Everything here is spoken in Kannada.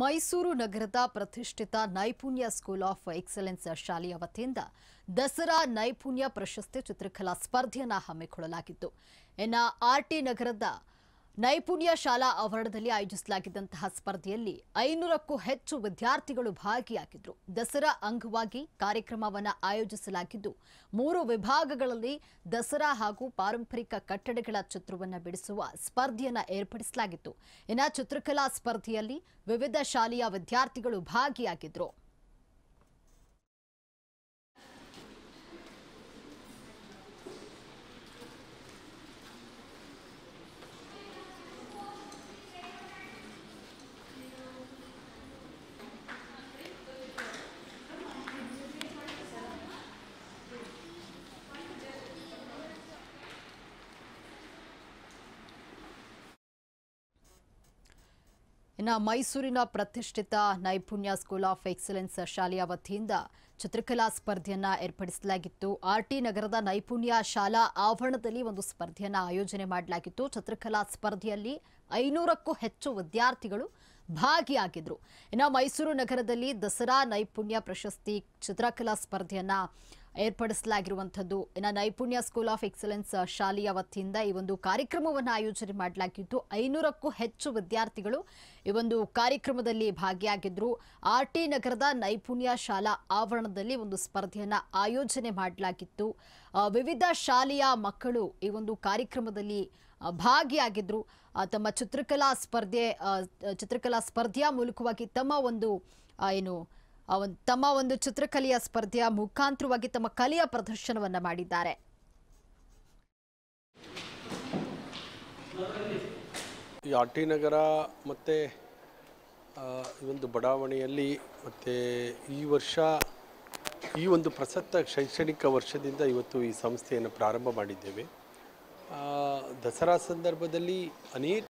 ಮೈಸೂರು ನಗರದ ಪ್ರತಿಷ್ಠಿತ ನೈಪುಣ್ಯ ಸ್ಕೂಲ್ ಆಫ್ ಎಕ್ಸಲೆನ್ಸ್ ಶಾಲೆಯ ವತಿಯಿಂದ ದಸರಾ ನೈಪುಣ್ಯ ಪ್ರಶಸ್ತಿ ಚಿತ್ರಕಲಾ ಸ್ಪರ್ಧೆಯನ್ನು ಹಮ್ಮಿಕೊಳ್ಳಲಾಗಿತ್ತು ಇನ್ನು ಆರ್ಟಿ ನಗರದ ನೈಪುಣ್ಯ ಶಾಲಾ ಆವರಣದಲ್ಲಿ ಆಯೋಜಿಸಲಾಗಿದ್ದಂತಹ ಸ್ಪರ್ಧೆಯಲ್ಲಿ ಐನೂರಕ್ಕೂ ಹೆಚ್ಚು ವಿದ್ಯಾರ್ಥಿಗಳು ಭಾಗಿಯಾಗಿದ್ದರು ದಸರಾ ಅಂಗವಾಗಿ ಕಾರ್ಯಕ್ರಮವನ್ನು ಆಯೋಜಿಸಲಾಗಿದ್ದು ಮೂರು ವಿಭಾಗಗಳಲ್ಲಿ ದಸರಾ ಹಾಗೂ ಪಾರಂಪರಿಕ ಕಟ್ಟಡಗಳ ಚಿತ್ರವನ್ನು ಬಿಡಿಸುವ ಸ್ಪರ್ಧೆಯನ್ನು ಏರ್ಪಡಿಸಲಾಗಿತ್ತು ಇನ್ನು ಚಿತ್ರಕಲಾ ಸ್ಪರ್ಧೆಯಲ್ಲಿ ವಿವಿಧ ಶಾಲೆಯ ವಿದ್ಯಾರ್ಥಿಗಳು ಭಾಗಿಯಾಗಿದ್ದರು ಇನ್ನು ಮೈಸೂರಿನ ಪ್ರತಿಷ್ಠಿತ ನೈಪುಣ್ಯ ಸ್ಕೂಲ್ ಆಫ್ ಎಕ್ಸಲೆನ್ಸ್ ಶಾಲೆಯ ವತಿಯಿಂದ ಚಿತ್ರಕಲಾ ಸ್ಪರ್ಧೆಯನ್ನು ಏರ್ಪಡಿಸಲಾಗಿತ್ತು ಆರ್ಟಿ ನಗರದ ನೈಪುಣ್ಯ ಶಾಲಾ ಆವರಣದಲ್ಲಿ ಒಂದು ಸ್ಪರ್ಧೆಯನ್ನು ಆಯೋಜನೆ ಮಾಡಲಾಗಿತ್ತು ಚಿತ್ರಕಲಾ ಸ್ಪರ್ಧೆಯಲ್ಲಿ ಐನೂರಕ್ಕೂ ಹೆಚ್ಚು ವಿದ್ಯಾರ್ಥಿಗಳು ಭಾಗಿಯಾಗಿದ್ರು ಇನ್ನು ಮೈಸೂರು ನಗರದಲ್ಲಿ ದಸರಾ ನೈಪುಣ್ಯ ಪ್ರಶಸ್ತಿ ಚಿತ್ರಕಲಾ ಸ್ಪರ್ಧೆಯನ್ನ ಏರ್ಪಡಿಸಲಾಗಿರುವಂಥದ್ದು ಇನ್ನು ನೈಪುಣ್ಯ ಸ್ಕೂಲ್ ಆಫ್ ಎಕ್ಸಲೆನ್ಸ್ ಶಾಲೆಯ ವತಿಯಿಂದ ಈ ಒಂದು ಕಾರ್ಯಕ್ರಮವನ್ನು ಆಯೋಜನೆ ಮಾಡಲಾಗಿದ್ದು ಐನೂರಕ್ಕೂ ಹೆಚ್ಚು ವಿದ್ಯಾರ್ಥಿಗಳು ಈ ಒಂದು ಕಾರ್ಯಕ್ರಮದಲ್ಲಿ ಭಾಗಿಯಾಗಿದ್ದರು ಆರ್ ಟಿ ನಗರದ ನೈಪುಣ್ಯ ಶಾಲಾ ಆವರಣದಲ್ಲಿ ಒಂದು ಸ್ಪರ್ಧೆಯನ್ನು ಆಯೋಜನೆ ಮಾಡಲಾಗಿತ್ತು ವಿವಿಧ ಶಾಲೆಯ ಮಕ್ಕಳು ಈ ಒಂದು ಕಾರ್ಯಕ್ರಮದಲ್ಲಿ ಭಾಗಿಯಾಗಿದ್ದರು ತಮ್ಮ ಚಿತ್ರಕಲಾ ಸ್ಪರ್ಧೆ ಚಿತ್ರಕಲಾ ಸ್ಪರ್ಧೆಯ ಮೂಲಕವಾಗಿ ತಮ್ಮ ಒಂದು ಏನು ತಮ್ಮ ಒಂದು ಚಿತ್ರಕಲೆಯ ಸ್ಪರ್ಧೆಯ ಮುಖಾಂತರವಾಗಿ ತಮ್ಮ ಕಲೆಯ ಪ್ರದರ್ಶನವನ್ನು ಮಾಡಿದ್ದಾರೆ ಈ ಟಿ ನಗರ ಮತ್ತು ಈ ಒಂದು ಬಡಾವಣೆಯಲ್ಲಿ ಮತ್ತು ಈ ವರ್ಷ ಈ ಒಂದು ಪ್ರಸಕ್ತ ಶೈಕ್ಷಣಿಕ ವರ್ಷದಿಂದ ಇವತ್ತು ಈ ಸಂಸ್ಥೆಯನ್ನು ಪ್ರಾರಂಭ ಮಾಡಿದ್ದೇವೆ ದಸರಾ ಸಂದರ್ಭದಲ್ಲಿ ಅನೇಕ